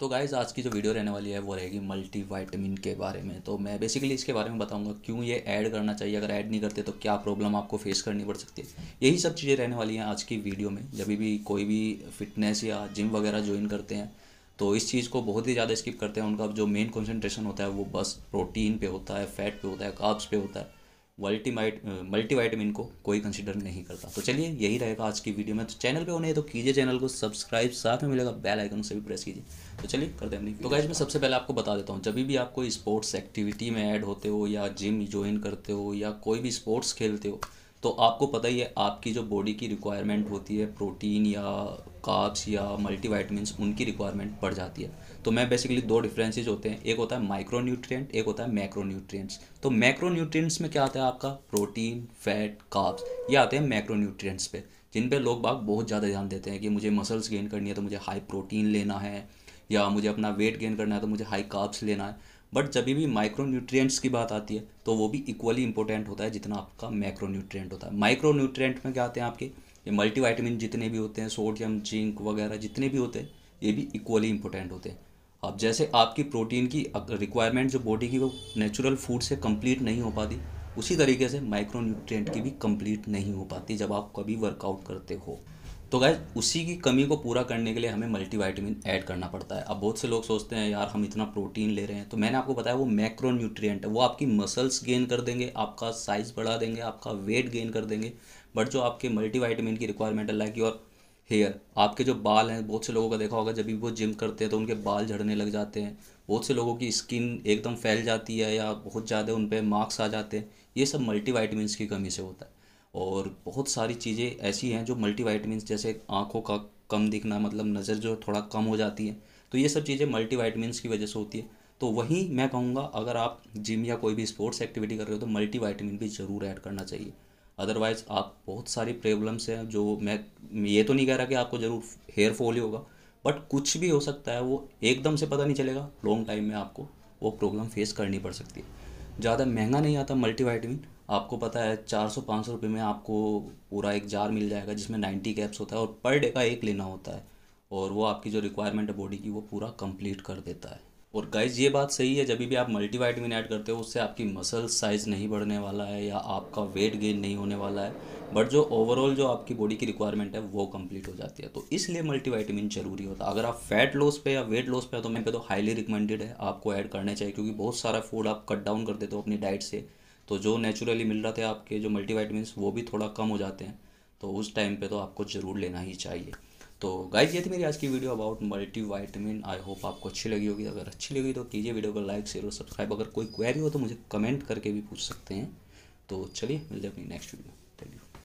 तो गाइज़ आज की जो वीडियो रहने वाली है वो रहेगी मल्टी वाइटमिन के बारे में तो मैं बेसिकली इसके बारे में बताऊंगा क्यों ये ऐड करना चाहिए अगर ऐड नहीं करते तो क्या प्रॉब्लम आपको फेस करनी पड़ सकती है यही सब चीज़ें रहने वाली हैं आज की वीडियो में जब भी कोई भी फिटनेस या जिम वगैरह ज्वाइन करते हैं तो इस चीज़ को बहुत ही ज़्यादा स्किप करते हैं उनका जो मेन कॉन्सेंट्रेशन होता है वो बस प्रोटीन पे होता है फैट पे होता है काब्स पे होता है मल्टीमाइट मल्टीवाइटमिन को कोई कंसिडर नहीं करता तो चलिए यही रहेगा आज की वीडियो में तो चैनल पे होने तो कीजिए चैनल को सब्सक्राइब साथ में मिलेगा बेल आइकन से भी प्रेस कीजिए तो चलिए करते हैं तो गाइज मैं सबसे पहले आपको बता देता हूँ जब भी आप कोई स्पोर्ट्स एक्टिविटी में ऐड होते हो या जिम ज्वाइन करते हो या कोई भी स्पोर्ट्स खेलते हो तो आपको पता ही है आपकी जो बॉडी की रिक्वायरमेंट होती है प्रोटीन या काप्स या मल्टीवाइटमिन उनकी रिक्वायरमेंट बढ़ जाती है तो मैं बेसिकली दो डिफरेंसेज होते हैं एक होता है माइक्रो न्यूट्रियट एक होता है मैक्रो न्यूट्रियट्स तो मैक्रो न्यूट्रियट्स में क्या आता है आपका प्रोटीन फैट काप्स ये आते हैं मैक्रो न्यूट्रियट्स पे जिन पे लोग बाग बहुत ज़्यादा ध्यान देते हैं कि मुझे मसल्स गेन करनी है तो मुझे हाई प्रोटीन लेना है या मुझे अपना वेट गेन करना है तो मुझे हाई काप्स लेना है बट जब भी माइक्रो न्यूट्रियट्स की बात आती है तो वो भी इक्वली इंपॉर्टेंट होता है जितना आपका मैक्रो न्यूट्रियट होता है माइक्रो न्यूट्रियट में क्या आते हैं आपके ये मल्टीवाइटमिन जितने भी होते हैं सोडियम जिंक वगैरह जितने भी होते हैं ये भी इक्वली इंपॉर्टेंट होते हैं अब जैसे आपकी प्रोटीन की रिक्वायरमेंट जो बॉडी की वो नेचुरल फूड से कंप्लीट नहीं हो पाती उसी तरीके से माइक्रोन्यूट्रिएंट की भी कंप्लीट नहीं हो पाती जब आप कभी वर्कआउट करते हो तो गाय उसी की कमी को पूरा करने के लिए हमें मल्टीवाइटामिन ऐड करना पड़ता है अब बहुत से लोग सोचते हैं यार हम इतना प्रोटीन ले रहे हैं तो मैंने आपको बताया वो मैक्रो न्यूट्रियट है वो आपकी मसल्स गेन कर देंगे आपका साइज़ बढ़ा देंगे आपका वेट गेन कर देंगे बट जो आपके मल्टीवाइटामिन की रिक्वायरमेंट है लाइक योर हेयर आपके जो बाल हैं बहुत से लोगों का देखा होगा जब भी वो जिम करते हैं तो उनके बाल झड़ने लग जाते हैं बहुत से लोगों की स्किन एकदम फैल जाती है या बहुत ज़्यादा उन पर मार्क्स आ जाते हैं ये सब मल्टीवाइटामस की कमी से होता है और बहुत सारी चीज़ें ऐसी हैं जो मल्टीवाइटमिन जैसे आँखों का कम दिखना मतलब नज़र जो थोड़ा कम हो जाती है तो ये सब चीज़ें मल्टीवाइटमिन की वजह से होती है तो वहीं मैं कहूँगा अगर आप जिम या कोई भी स्पोर्ट्स एक्टिविटी कर रहे हो तो मल्टीवाइटमिन भी ज़रूर ऐड करना चाहिए अदरवाइज़ आप बहुत सारी प्रॉब्लम्स हैं जो मैं ये तो नहीं कह रहा कि आपको ज़रूर हेयर फॉल ही होगा बट कुछ भी हो सकता है वो एकदम से पता नहीं चलेगा लॉन्ग टाइम में आपको वो प्रॉब्लम फेस करनी पड़ सकती है ज़्यादा महंगा नहीं आता मल्टीवाइटमिन आपको पता है चार सौ पाँच सौ रुपये में आपको पूरा एक जार मिल जाएगा जिसमें नाइन्टी कैप्स होता है और पर डे का एक लेना होता है और वो आपकी जो रिक्वायरमेंट है बॉडी की वो पूरा कंप्लीट कर देता है और गाइज ये बात सही है जब भी आप मल्टीवाइटमिन ऐड करते हो उससे आपकी मसल साइज़ नहीं बढ़ने वाला है या आपका वेट गेन नहीं होने वाला है बट जो ओवरऑल जो आपकी बॉडी की रिक्वायरमेंट है वो कंप्लीट हो जाती है तो इसलिए मल्टीवाइटमिन ज़रूरी होता है अगर आप फैट लॉस पे या वेट लॉस पे तो मैं पे तो हाईली रिकमेंडेड है आपको ऐड करने चाहिए क्योंकि बहुत सारा फूड आप कट डाउन कर देते हो अपनी डाइट से तो जो नेचुरली मिल रहा था आपके जो मल्टीवाइटमिन्स वो भी थोड़ा कम हो जाते हैं तो उस टाइम पे तो आपको ज़रूर लेना ही चाहिए तो गाइज ये थी मेरी आज की video about multivitamin I hope आपको अच्छी लगी होगी अगर अच्छी लगी तो कीजिए वीडियो को लाइक शेयर और सब्सक्राइब अगर कोई क्वेरी हो तो मुझे कमेंट करके भी पूछ सकते हैं तो चलिए मिलते हैं अपनी नेक्स्ट वीडियो थैंक यू